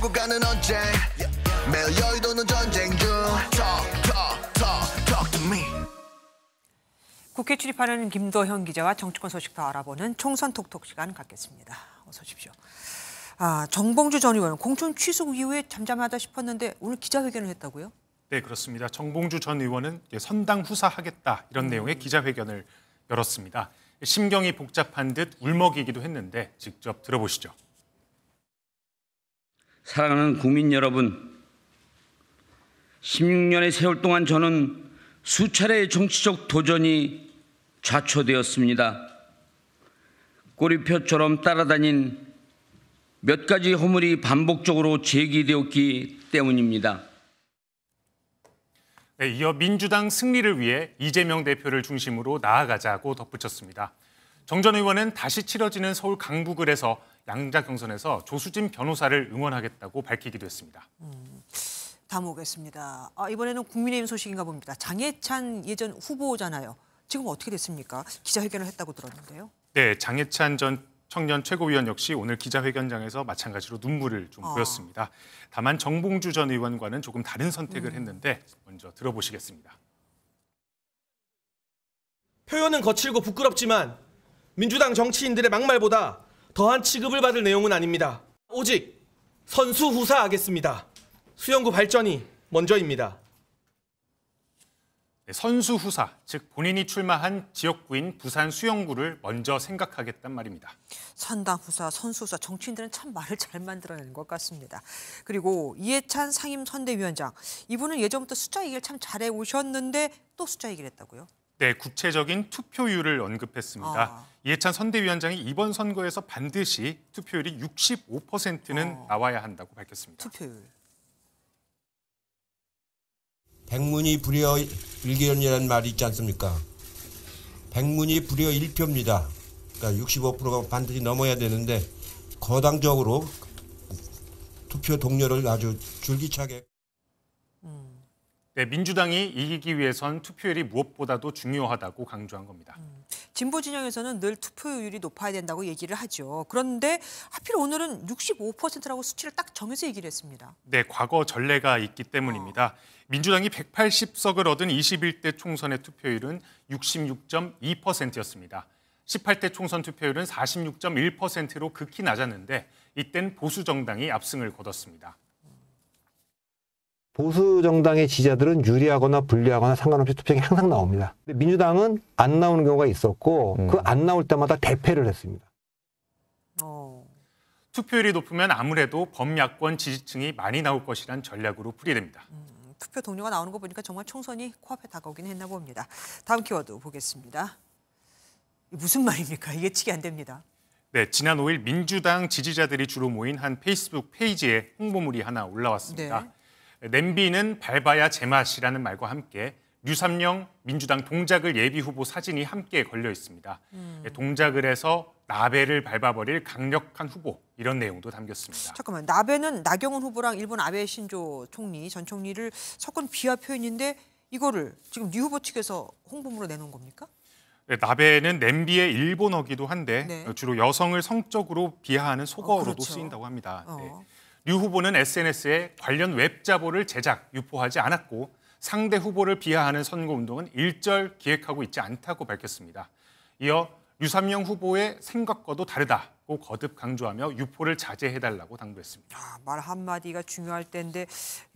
결국가는 언제 매일 여의도는 전쟁 중 Talk, talk, talk, talk to me 국회 출입하는 김도현 기자와 정치권 소식 더 알아보는 총선 톡톡 시간 갖겠습니다. 어서 오십시오. 아, 정봉주 전 의원 공천 취소 이후에 잠잠하다 싶었는데 오늘 기자회견을 했다고요? 네 그렇습니다. 정봉주 전 의원은 선당 후사하겠다 이런 음. 내용의 기자회견을 열었습니다. 심경이 복잡한 듯 울먹이기도 했는데 직접 들어보시죠. 사랑하는 국민 여러분, 16년의 세월 동안 저는 수차례의 정치적 도전이 좌초되었습니다. 꼬리표처럼 따라다닌 몇 가지 허물이 반복적으로 제기되었기 때문입니다. 네, 이어 민주당 승리를 위해 이재명 대표를 중심으로 나아가자고 덧붙였습니다. 정전 의원은 다시 치러지는 서울 강북을해서 양자 경선에서 조수진 변호사를 응원하겠다고 밝히기도 했습니다. 음, 다음 오겠습니다. 아, 이번에는 국민의힘 소식인가 봅니다. 장해찬 예전 후보잖아요. 지금 어떻게 됐습니까? 기자회견을 했다고 들었는데요. 네, 장해찬 전 청년 최고위원 역시 오늘 기자회견장에서 마찬가지로 눈물을 좀 아. 보였습니다. 다만 정봉주 전 의원과는 조금 다른 선택을 음. 했는데 먼저 들어보시겠습니다. 표현은 거칠고 부끄럽지만 민주당 정치인들의 막말보다 더한 취급을 받을 내용은 아닙니다. 오직 선수 후사하겠습니다. 수영구 발전이 먼저입니다. 네, 선수 후사, 즉 본인이 출마한 지역구인 부산 수영구를 먼저 생각하겠단 말입니다. 선당 후사, 선수 후사, 정치인들은 참 말을 잘 만들어내는 것 같습니다. 그리고 이해찬 상임선대위원장, 이분은 예전부터 숫자 얘기를 참 잘해 오셨는데 또 숫자 얘기를 했다고요? 때 네, 구체적인 투표율을 언급했습니다. 아. 이해찬 선대위원장이 이번 선거에서 반드시 투표율이 65%는 어. 나와야 한다고 밝혔습니다. 투표율. 백문이 불여 일견이라는 말이 있지 않습니까? 백문이 불여 일표입니다. 그러니까 65%가 반드시 넘어야 되는데 거당적으로 투표 동료를 아주 줄기차게 네, 민주당이 이기기 위해선 투표율이 무엇보다도 중요하다고 강조한 겁니다. 음, 진보 진영에서는 늘 투표율이 높아야 된다고 얘기를 하죠. 그런데 하필 오늘은 65%라고 수치를 딱 정해서 얘기를 했습니다. 네, 과거 전례가 있기 때문입니다. 어. 민주당이 180석을 얻은 21대 총선의 투표율은 66.2%였습니다. 18대 총선 투표율은 46.1%로 극히 낮았는데 이땐 보수 정당이 압승을 거뒀습니다. 보수 정당의 지지자들은 유리하거나 불리하거나 상관없이 투표량이 항상 나옵니다. 민주당은 안 나오는 경우가 있었고 음. 그안 나올 때마다 대패를 했습니다. 어. 투표율이 높으면 아무래도 범야권 지지층이 많이 나올 것이란 전략으로 풀이됩니다. 음, 투표 동료가 나오는 거 보니까 정말 총선이 코앞에 다가오긴 했나 봅니다. 다음 키워드 보겠습니다. 무슨 말입니까? 예측이 안 됩니다. 네, 지난 5일 민주당 지지자들이 주로 모인 한 페이스북 페이지에 홍보물이 하나 올라왔습니다. 네. 냄비는 밟아야 제맛이라는 말과 함께 류삼령 민주당 동작을 예비 후보 사진이 함께 걸려 있습니다. 음. 예, 동작을 해서 나베를 밟아버릴 강력한 후보 이런 내용도 담겼습니다. 잠깐만 나베는 나경원 후보랑 일본 아베 신조 총리 전 총리를 섞은 비하 표현인데 이거를 지금 뉴 후보 측에서 홍보물로 내놓은 겁니까? 네, 나베는 냄비의 일본어기도 한데 네. 주로 여성을 성적으로 비하하는 어, 속어로도 어, 그렇죠. 쓰인다고 합니다. 어. 네. 류 후보는 SNS에 관련 웹자보를 제작, 유포하지 않았고 상대 후보를 비하하는 선거운동은 일절 기획하고 있지 않다고 밝혔습니다. 이어 유삼영 후보의 생각과도 다르다고 거듭 강조하며 유포를 자제해달라고 당부했습니다. 아, 말 한마디가 중요할 때인데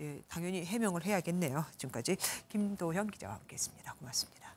예, 당연히 해명을 해야겠네요. 지금까지 김도현 기자와 함께했습니다. 고맙습니다.